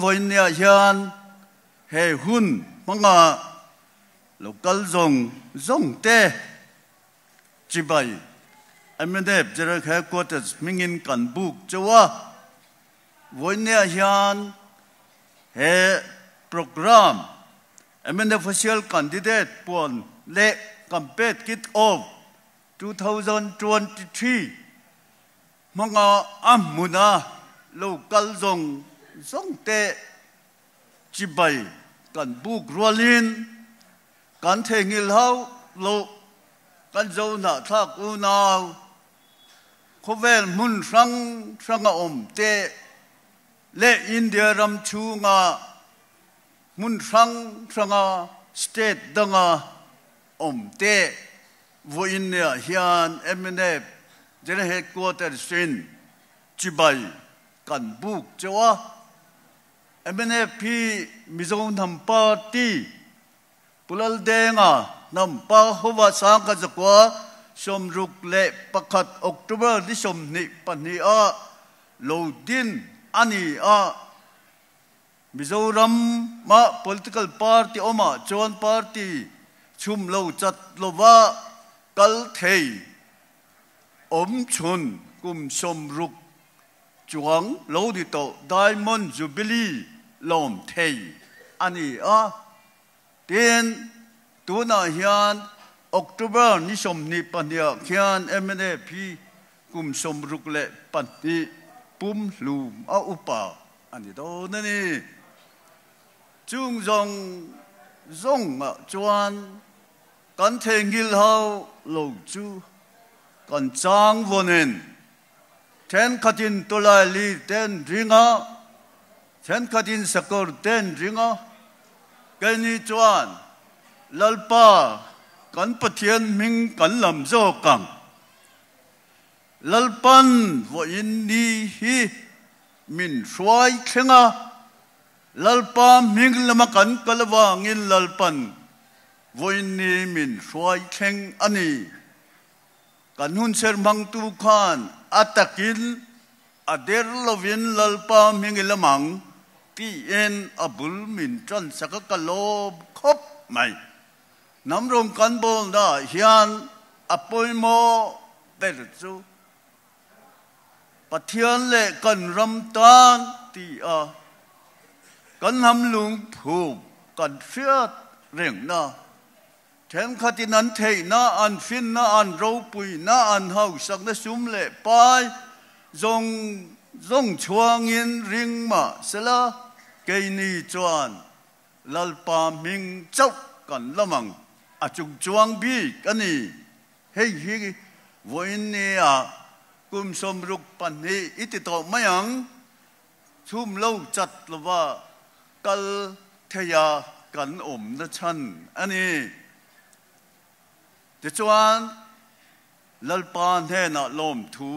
voin nia hian he hun manga local zong zong te chibai amendep jera kha quarters mingin kan buk chawa voin nia hian he program amend official candidate pon le compete kit of 2023 manga amuna local zong zong te chi bay kan bu grualin kan the ngil hau lo kan zo na tha ku nau ko vel mun sang sang a om te le india ram chu nga mun sang sang a state a om te vo in ne hian emne jene headquarters sin chi bay kan buk chawa MNF P Mizoram Nampa Ti Pulal Denga Nampa Hova Sangka Zakwa Som Ruk Le Pakat October Di Som Ni Pani A Lodin Ani A Mizoram Ma Political Party Oma Chuan Party Chum Lo Chat Lova Kal Thei Om Chun Kum Som Ruk Chuang Lo Di To Diamond Jubilee lom thei ani a tin tu na hian october ni som ni pania khian emene phi kum som ruk le pan ti pum lum a upa ani do na ni chung zong zong ma chuan kan the ngil hau lo chu kan chang vonen ten khatin tolai li ten ringa 전까진 석고로 된 징어 gần chuan lal pa kan pathian ming kan lam zo kang lal pan vo in ni hi min shuai khenga lal pa ming lama kan kalwang in lal pan vo in ni min shuai kheng ani kan hun sơn mang tu khan atakin ader lovin lal pa làm lamang ti en abul min tran saka ka lo khop mai nam rong kan bol da hian apoi mo ber chu pathian le kan ram tan ti a kan ham lung phu kan phiat reng na thêm khát tin ăn thầy na ăn phin na ăn rau bùi na ăn hậu sắc na sum lệ bay. dòng dòng chuông yên riêng mà sẽ là cái ni chuan lal pa ming chok kan lamang a chung chuang bi kan ni hei hi voin ne a kum som ruk pan ni iti to mayang chum lo chat lova kal theya kan om na chan ani ti chuan lal pa ne na lom thu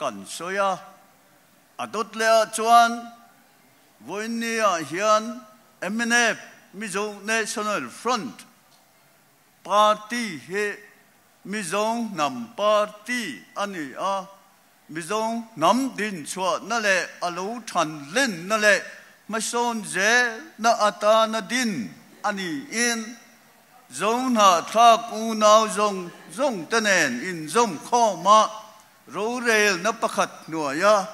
kan soya adot le chuan Wonehian emmene Mison National Front Parti he Mison nam Parti ani a Mison nam din chua na le alo than len na le Mason je na ata na din ani in Zong na tha ku na zong zong tanen in zong kho ma Rorel na pakhat nuaya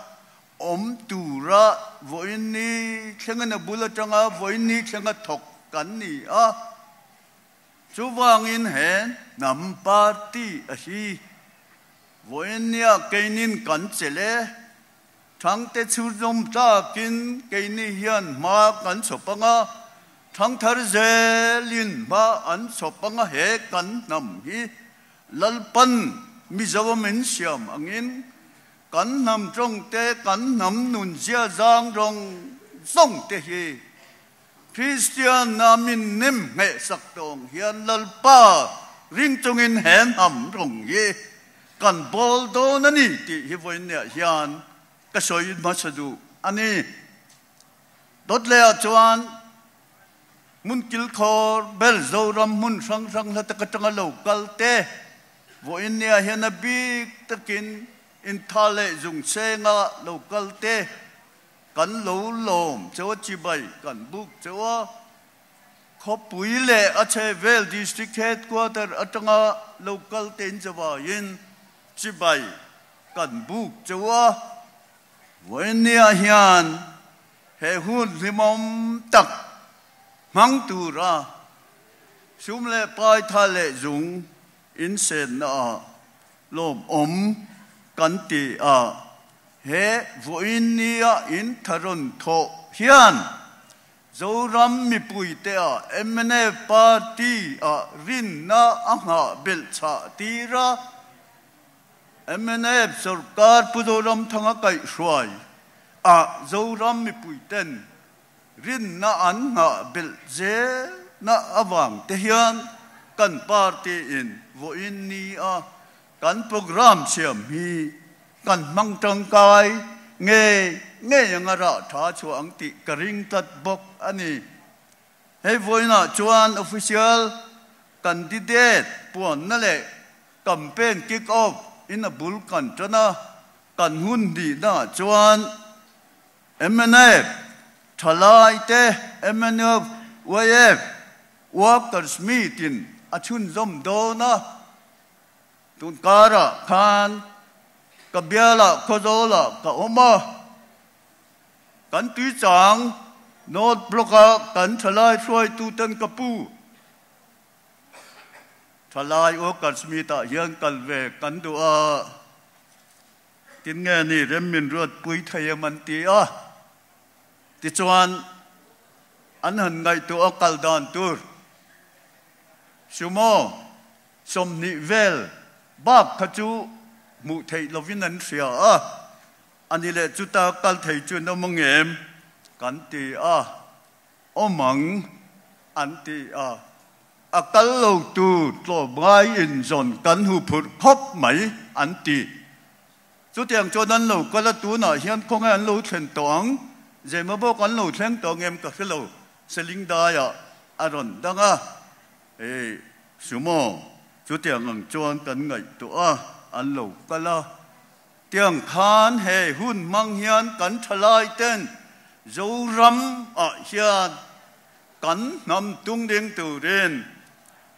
ôm tù ra với ni chẳng là bù la chẳng à với ni chẳng là thọc cắn ni à chú vang in hẹn nằm ba ti à hi với ni à cái nín cắn sẽ lẽ thằng tết chú dông ta kín cái ni hiền mà cắn sổ băng à thằng thar dê liên ba ăn sổ băng à hẹ cắn nằm hi lal pan mi zawa min siam angin cắn nằm trong tê cắn nằm nụn xe giang trong sông tê hi Christian nam in nim nghệ sắc tông hiền lal pa ring trong in hẹn hầm rồng ye cần bol đô nani tị hi vội nè hiền cái soi mất sự du anh đốt lẹ chuan mun kil khor bel zo ram mun sang sang la ta ka tanga lo kal te vo in hiền hian a bi takin in tha lệ dùng xe ngã lâu cân tê cắn lỗ lồm chỗ chỉ bảy cắn bục chỗ khó bùi lệ ở chế về district headquarter ở trong ngã lâu cân tê cho vào in chỉ bảy cắn bục chỗ với nia hiền hệ hôn thì mong tặc mang tù ra xuống lệ bài tha lệ dùng in sen nọ lồm ống kan ti a he voin nia in tharon tho hian zoram mi pui te a emne party a rin na a nga bel cha ti ra emne sarkar pudoram cái xoay à a zoram mi pui tên rin na an nga bel je na awang te hian kan party in voin nia kan program siam hi kan mang trong kai nghe nghe yang ra tha chu ang ti karing tat bok ani hei voina chuan official candidate của na le campaign kick off in a bull kantrana kan hun di na chuan MNF thalai te MNF YF workers meeting achun zom do na tun ka ra khan ka bia la ka zo la ka oma kan tí chang nốt bloka kan thalai xoay tu tân ka pu thalai o kan smita hiang kan ve kan du a tin nghe này rem min ruột pui thầy man ti a ti chuan an hân ngay tu o kal dan tur sumo som ni vel bác bab kha chu mu thei lovin an sia anh đi lệ chu ta cần thầy chu no mong em kan ti a o mang an ti a a à, kal lo tu tlo bai in zon kan hu phut khop mai an ti chú tiếng cho nên lâu có là tú nọ hiện không ai lâu truyền tóng dễ mà bố con lâu truyền tóng em cả cái lâu sẽ linh đa ya à rồi đang à ê sumo chú tiếng ngừng chuông tấn ngậy tủa ăn lẩu cá lo tiếng khan hề hun mang hiền cắn thay lai tên dấu rắm ở hiền cắn nằm tung đinh từ đền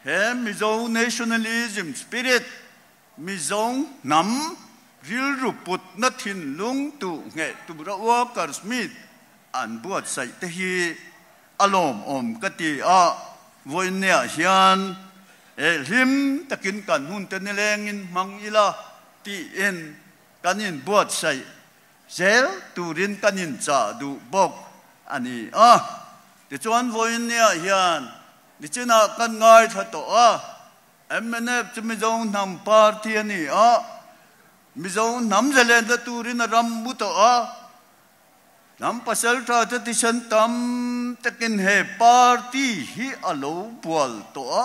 hề mi dấu nationalism spirit mi dấu nắm ril ru put na thin lung tu nghệ tu ra wa kar smith an buat sai te hi alom om ka ti a voi ne hiền hlim takin kan hun te neleng in mang ila ti in kan in buat sai zel turin in cha du bok ani a ti chuan voin nia hian ni china kan ngai tha to a mnf chumi zong nam par thi ani mi zong nam zelen da turin ram bu to a nam pasal tha ta ti san tam takin he party hi alo bual to a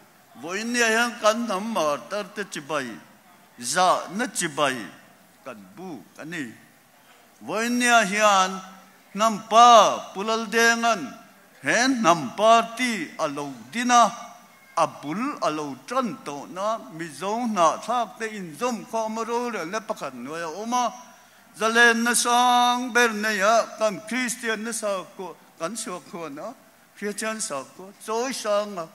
với nia hang kan nam ma tar te chi bai za na chi bai kan bu kan ni với nia hian nam pa pulal dengan hen nam pa ti alo dina abul alo tran to na mi zo na thak te in zom kho ma ro le le pakhat no ya oma zalen na sang ber ne ya kan christian na sa ko kan so ko na christian sa cô, choi sang à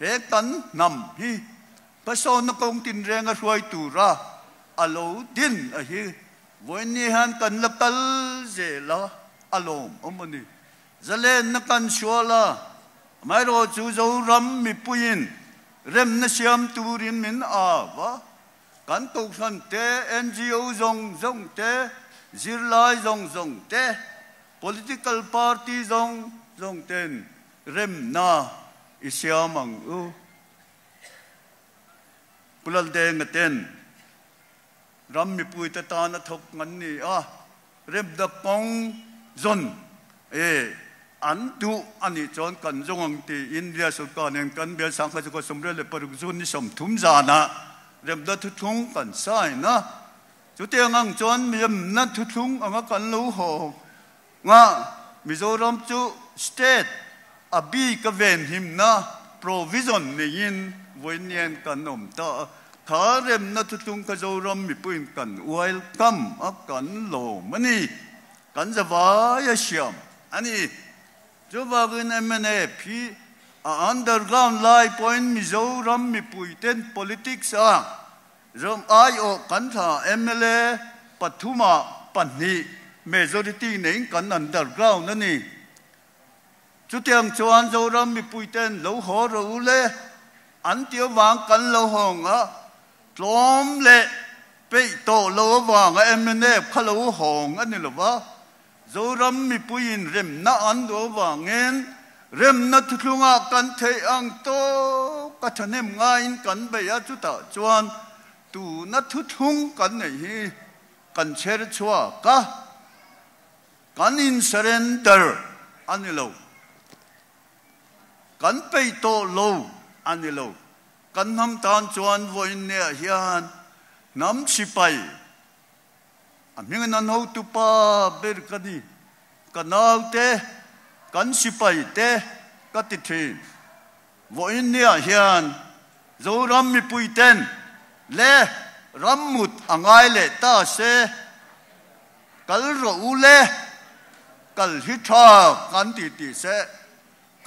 ré tấn nằm hi bác sau nó công tin rè ngã huay tù ra à lô tin à hi với ni han cần lập tal dễ la à lô ông anh giờ lên nó cần xua la mai rồi chú dâu rắm mi puyin rem nó xiêm tu rin min à vả cán tàu sân tế NGO dòng dòng tế dìr lai dòng dòng tế political party dòng dòng tên rem na Isiamang u Kulal de nga ten Ram mi pui ta ta na thok ngan ni a Rep da kong zon E an du an i chon kan zong ang ti in ria sul ka nen kan bel sang ka ko som re le par zun ni som thum za na rem da thu thung kan sai na chu te ngang chon rem na thu thung ang kan lu ho nga mizoram chu state abi ka ven him na provision ne yin voinian kanom ta tharem na tutung ka zoram mi puin kan welcome a kan lo mani kan zawa ya sham ani jo bagin emene pi a underground lai point mi zoram mi puiten politics a rom ai o kan tha emele pathuma panni majority nei kan underground ani chú tiếng cho anh dâu ra mi bùi tên lâu hó rồi lệ anh tiêu vàng cắn lâu hồng á trộm lệ bị tổ lâu vàng em nè khá lâu hồng anh là vợ dâu ra mi bùi in rem na anh đồ vàng em rem na thua ngã cắn thế anh to cả thằng em ngay cắn bây giờ chú ta cho anh tu na thua thung cắn này hi cắn chơi chua cả cắn in surrender anh lâu cần pe tổ lo anh lo cần ham tan chuan voin ne hiền nam chi pai a ming an ho tu pa ber ka ni kanau te kan chi pai te cái ti thi voin ne hian zo ram mi pui ten le ram mut angai à, lệ ta sẽ cần rượu u cần hít thở cần kan ti sẽ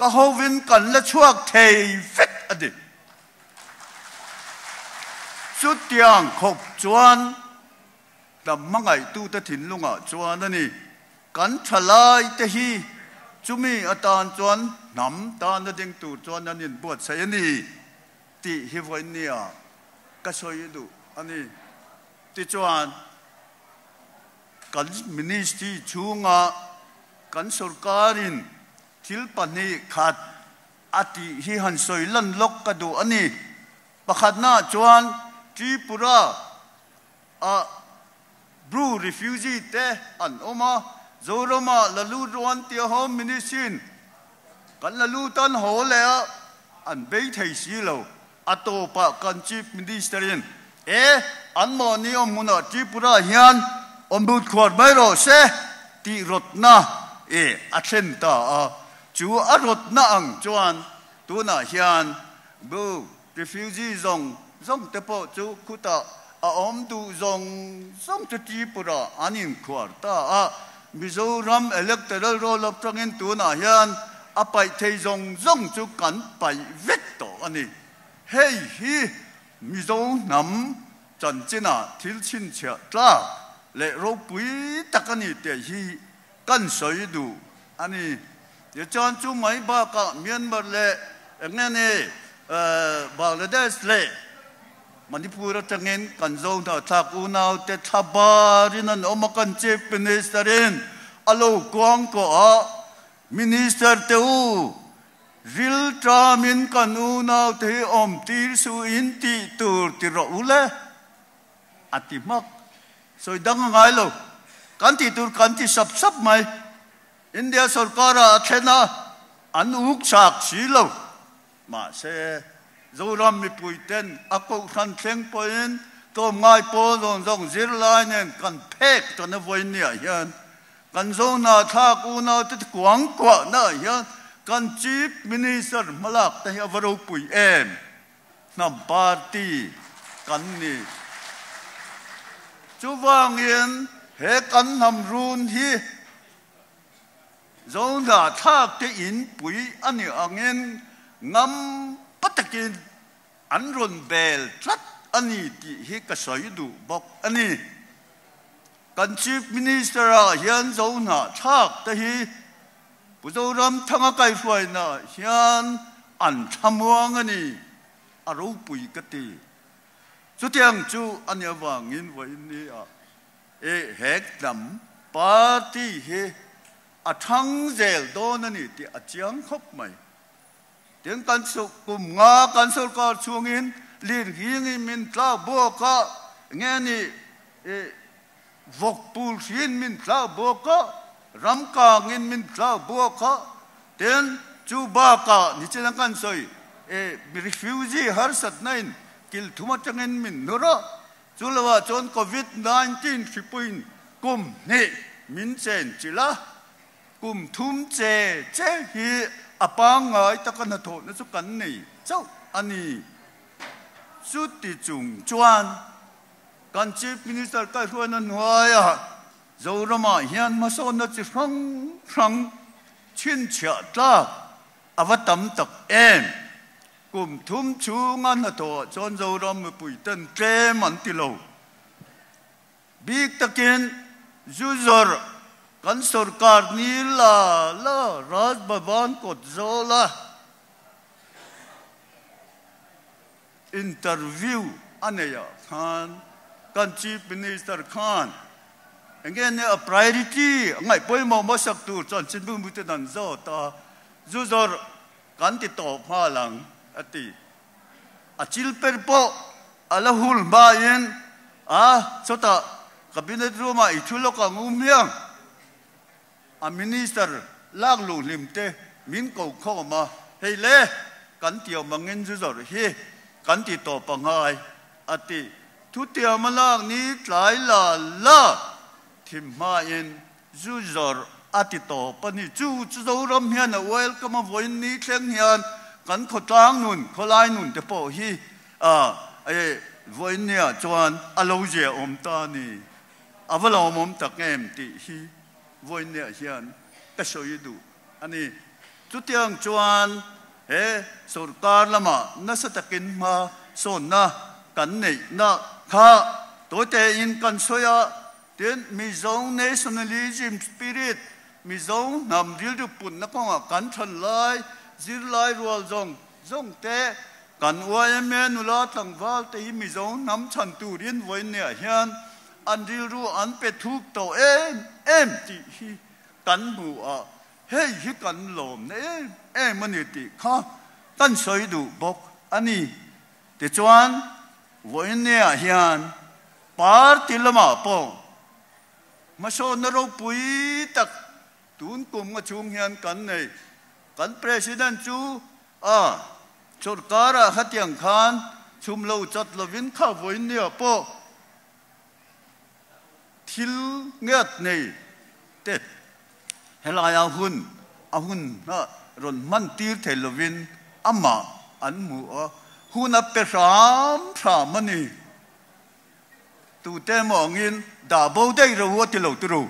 ก็โฮวินกันละชั่วเทเฟตอดีสุดยังขบจวนดำมังไงตู้ตะถิ่นลุงอ่ะจวนนั่นนี่กันทลายตะฮีจุมีอาตานจวนนำตานนั่นยังตู้จวนนั่นนี่ปวดใส่นี่ตีฮิวันเนี่ยก็ช่วยดูอันนี้ตีจวนกันมินิสตีชูงอ่ะกันสุรการิน chilpani khat ati hi han soi lan lok ka du ani pakhat na chuan tripura a blue refugee te an oma zoroma lalu ruan ti home minister kan lalu tan ho le a an be thei si lo ato pa kan chief minister in e an mo ni om muna tripura hian ombud khor mai ro se ti rotna e athen ta a uh, chú ở rụt na ẩn chuan tu na hiền bu refugee zong zong te po chú khu ta a om du zong zong te ti pu ra anin khuar ta à a Mizoram electoral roll up trong in tu na hiền à pai thei zong zong chú cắn pai vết tổ em hey hi Mizoram nắm chân chân à thiếu chín chia ra lệ rô quý tắc ani te hi căn sợi đủ em thì chọn chú mấy bà cả miền bắc lệ nghe này Bangladesh lệ Manipur tangen kanzong ta thak unau te thabarin an omakan chief ministerin alo kwang ko a minister te u ril tramin kan unau te om tir su in ti tur ti ro ule ati mak soi dang ngai lo kan ti tur kan ti sap sap mai India sarkara athena an uk sak silo ma se zoram mi puiten ako khan thleng poin to ngai po zon zong zir lai nen kan pek to na voi nia hian kan zo na tha ku na ti kuang kwa na hian kan chief minister malak ta hi avaro pui em nam party kan ni chu wang hian he kan nam run hi zo na thak te in pui ani angen ngam patakin an ron bel tlat ani ti hi ka soi du bok ani kan chief minister a hian zo na thak te hi Puzoram thanga kai fwai na hian an thamuang ani aro pui ka ti chu tiang chu anya wangin wai ni a e hek dam party he a thăng zel do na ni ti a chiang khóc mày tiếng con số cùng ngã con số có xuống in liền hiên mình tla bo ka nghe ni vok pul hiên mình tla bo ka ram ka nghe mình tla bo ka tên chu ba ka ni chen kan soi e refugee har sat chăng kil mình changin min nora chulawa chon covid 19 khipin kum ne min chen chila cùng thum chê chê hi à ba ngài ta cần thổ nó chút cần này cháu anh ấy chút thì chung chuan cần chỉ minister cái huân nó nói à rồi rồi mà hiện mà sao nó chỉ phăng phăng chuyên chở ta à vắt tấm tập em cùng thum chú ngan nó thổ chọn rồi rồi mà bụi tân chê mặn tì lâu biết ta kiến dù rồi kan sarkar नीला la raj baban को zola interview anaya khan kan chief minister khan enge priority a priority मो poi mo mo sak tu chon chin bu mu te dan zo ta zu zor kan ti to pha lang ati achil per alahul ba a ka a minister lak lu lim te min ko kho ma hei le kan tiyo mangin zu zor hi kan ti to pa ngai ati thu tiyo ma lak ni tlai la la thim ma in zu zor ati to pa ni chu chu zo ram hian a welcome a voin ni thleng hian kan kho tlang nun kho lai nun te po hi a e voin ne chuan a lo je om ta ni Avalom mom tak em ti hi voi ne hian ka soi du ani chu tiang chuan he sarkar lama à. na sa takin ma son na kan nei na kha tôi te in kan soya ten mizong nationalism spirit mizong nam dil du pun na konga kan than lai zir lai rual zong zong te kan wa me nu la tlang wal te hi mizong nam chan tu rin voi ne hian an dil ru an pe thuk to en em ti hi tan mu a he hi kan lom ne em em man ti kha tan soi du bok ani te chuan wo ne a hian par ti lama po ma so na ro pui tak tun kum nga chung hian kan nei kan president chu a sarkar a hatiang khan chum lo chat lovin kha voin ne po hil ngat nei te helai a hun a hun na ron man tir thelovin ama an mu a hun a pe ram phra mani tu te mo ngin da bo dei ro ho ti lo tu ro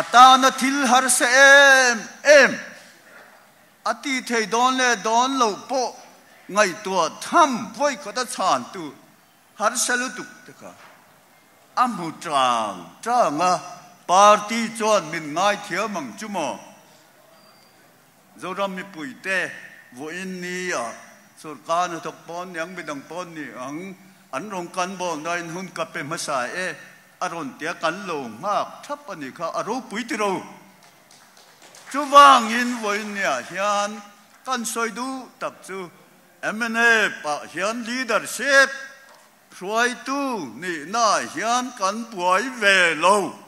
ata na thil har se em em ati thei don le don lo po ngai tua tham voi ko ta chan tu har salu tu te ka âm hụ tràng trả ngờ party chọn mình ngay thiếu mong chú mò rồi ra mi bụi tê vô in ni à sốt cá nó thọc bón nhang bị đằng bón ni ăn ăn rong cắn bón đây hun cà phê mà xài ê ăn rong tía cắn lồng mắc thấp anh đi khá ăn rong bụi tê đâu chú vang in vô in ni à hiền căn soi đu tập chú M&A ปะเฮียน leadership Suai tu ni na hian kan buai về lâu.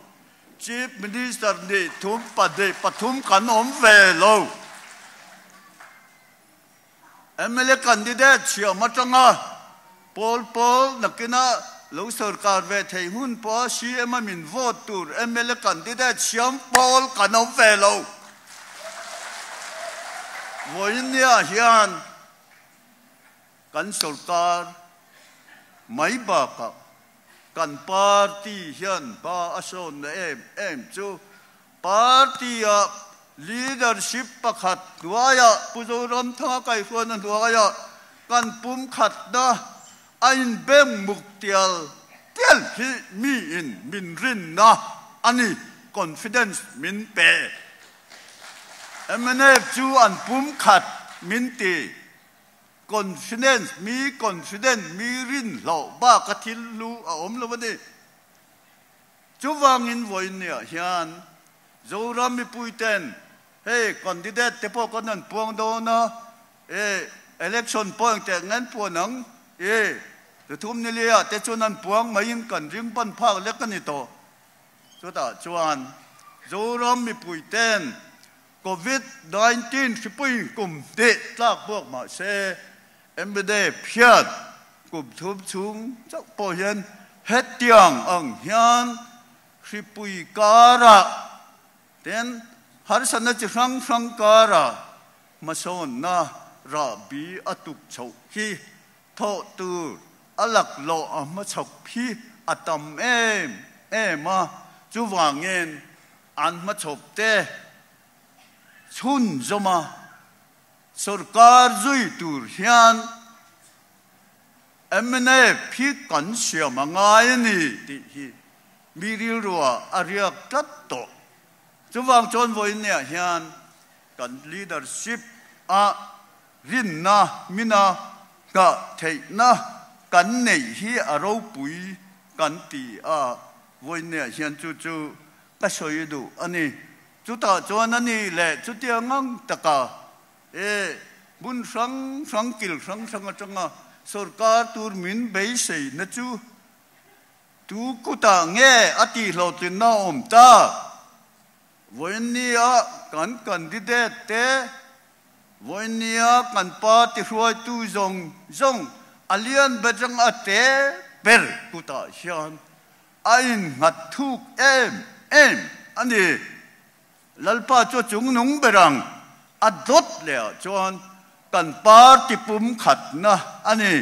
Chief Minister ni thum pa đệ pa thum kan ông về lâu. em lấy candidate chia matanga Paul Paul cái na lâu sau sarkar về thầy hun pa si em min vote em lấy candidate siam Paul kan ông về lâu. Vô Voin nia hian kan sarkar mấy bà bà cần party hiện ba ason em em chú party à leadership bạc hạt nuôi à bây giờ làm thằng cái phần nâng nuôi à cần bùm khát đó anh bem mục tiêu tiêu hi mi in min rin na ani confidence min pe em anh em chú anh bùm khát min tì กอนฟิเดนซ์มีกอนฟิเดนซ์มีรินเหล่าบ้ากระทินรู้อมแล้ววันนี้จูวางงินวอยเนี่ยฮยนโจรามีปุยเตนเฮ้คอนดิเดตเตปอกันนั่นพวงโดนะเอเอเล็กชันพวงแต่งั้นพวงนังเอแจะทุ่มนี่เลยอแต่ชวนนั่นพวงไม่ยิงกันริงปั้นพาคเล็กกันนี่โตชุดอ่ะชวนโจรามีปุยเตนโควิด19สิบปีกุมเดตลากพวกมาเซ MBD phiệt cụm thúm chúng chắc bộ hiên hết tiếng ẩn hiên khi bùi cá ra đến hãy sẵn chỉ răng răng cá ra mà sao na ra bí ở tục chậu khi thọ từ ở lạc lộ ở mà chậu khi ở tầm em em mà chú vàng nghe ăn mà chậu tê chun cho mà sarkar zui tur hian emne phi kan sya mangai ni ti hi mi ri ro arya tat to chu wang chon voi ne hian kan leadership a rin na mina ga te na kan nei hi aro pui kan ti a voi ne hian chu chu ka soi du ani chu ta chon ani le chu ti ngang ta 에 문상 상길 상상아 정아 서가 투민 베이세 나주 두쿠당에 아티로트 나옴타 원니아 간 칸디데테 원니아 간파 티후아 투종 종 알리안 베정 아테 벨 쿠타 시안 아인 마툭 엠엠 아니 랄파 쪼 중농베랑 อดดแล้วนกันปาติปุ่มขัดนะอันนี้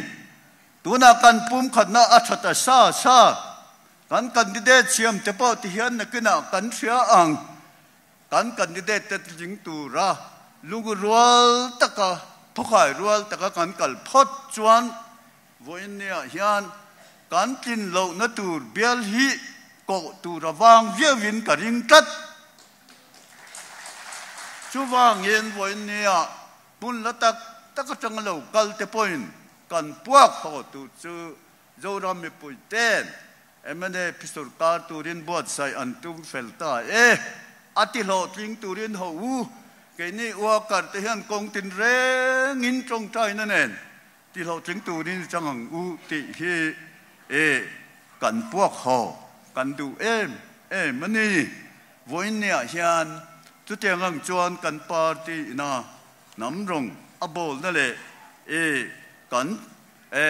ตัวนักกันปุ่มขัดนะอัจฉริยะซากันกันดิเดเชียมเจ้าอที่เห็นนักนักกันเสียอังกันกันดิเดตจิงตัวระลุงรัวตะกะพกายรัวตะกะกันกัลพดจวนวันเนี้ยเฮียนกันกินเหล่านัตูเบลฮีก็ตัวระวังเยาวินกันริงตัดชูวางเยินไว้เนี่ยปุ่นละตักตักจังเหล่กัลเตปอินกันพวกโตตุจูโจรามิปุยเตนเอเมนเนพิสุรกาตูรินบวชใส่อันตุมเฟลตาเออาติโลทิงตูรินหัวเกนี่อวกาศเห็นกองตินเร่งินจงใจนั่นเองที่เราทึงตูรินจังหังอูติฮีเอกันพวกโตกันดูเอมเอเมเนวั้นเนี่ยเหียน tu te ngang chuan kan party na nam rong abol na le e kan e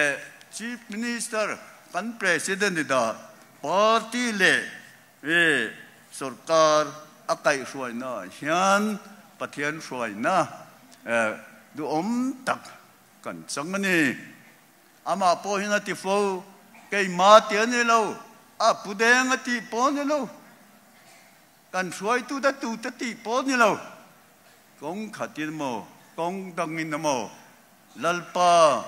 chief minister kan president da party le e sarkar akai ruai na hian pathian ruai na e du om tak kan chang ni ama po hina ti fo ke ma ti ani e lo a pudeng ti po ni e lo ก但衰都得都得地波你喽，讲ต点么，讲当因的么，拉巴，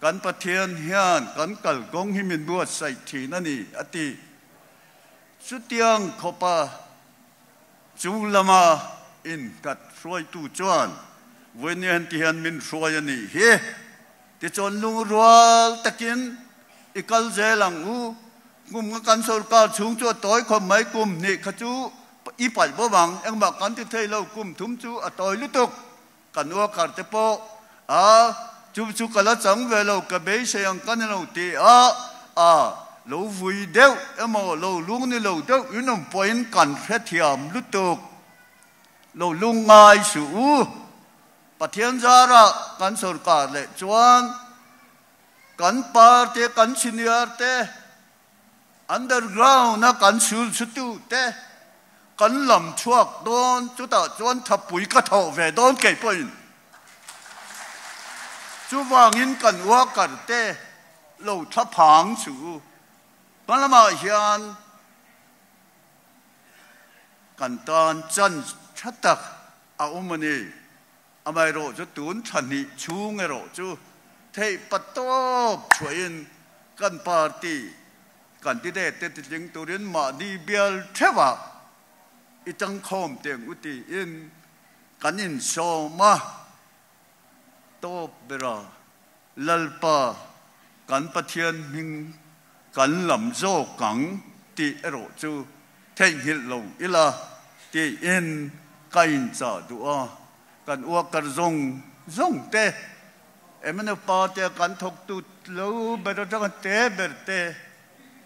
กงขัดินโโมมกงงดัินลลปากระเทียนเฮียนกันกัลกงหิมินบวชใส่ทีนั่นนี่อติสุดยังขบปะจูลมาอินกัดสวยตูจวนเวนี่ยนที่เหนมินสวยนี่เฮที่จนลุงรัวตะกินอีกัลเจลังอูกุมกันสุรกาชุงจวดต้อยคนไม่กุมนี่ขจูอีปอยบ่วังเอ็งบอกกันที่เทเรากุมทุ่มจูอตอยลุตุกกันว่ากันเตโปอ่าจุบจุกันละจังเวลากับเบยเสียงกันเราตีอ่าอ่าเราวุ่ยเดียวเอ็มเอาเราลุงนี่เราเดียวอยู่นั่งปอยกันแค่เทียมลุตุกเราลุงไงสูปะเทียนจาระกันสุรกาเลจวนกันปาเตกันชินิอาเตอันเดอร์กราวน์นะกันสูลสุดตูเตกันลำชั่วโดนจุดต่อจวนทับปุ๋ยกระถ่าเวโดนเก็บปุ๋จูวางินกันว่ากันเตะเราทับผางสูกันละมาเฮียนกันตอนจันชัดตักอาอุมณีอเมโรจะตุนชันนิชูงโรจูเทปตบช่วยกันปาร์ตี้กันที่ได้เตติจิงตุรินมาดีเบลเทวะ一张空点我的因赶紧说嘛，多不啦，老爸赶不天明，赶林做赶的一路就天黑路一啦，的因赶咋多啊，赶我赶中中的，哎么那八天赶头都老不啦，这个得不得？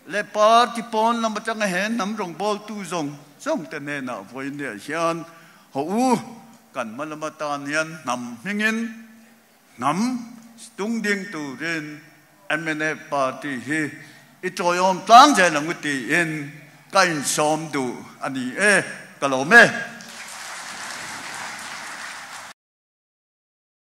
le par ti pon lam chang hen nam rong bol tu zong zong te ne na voi ne hian ho u kan malam ta nian nam hingin nam tung ding tu rin MNF party hi i troyom tlang je lang ti in kain som du ani e kalome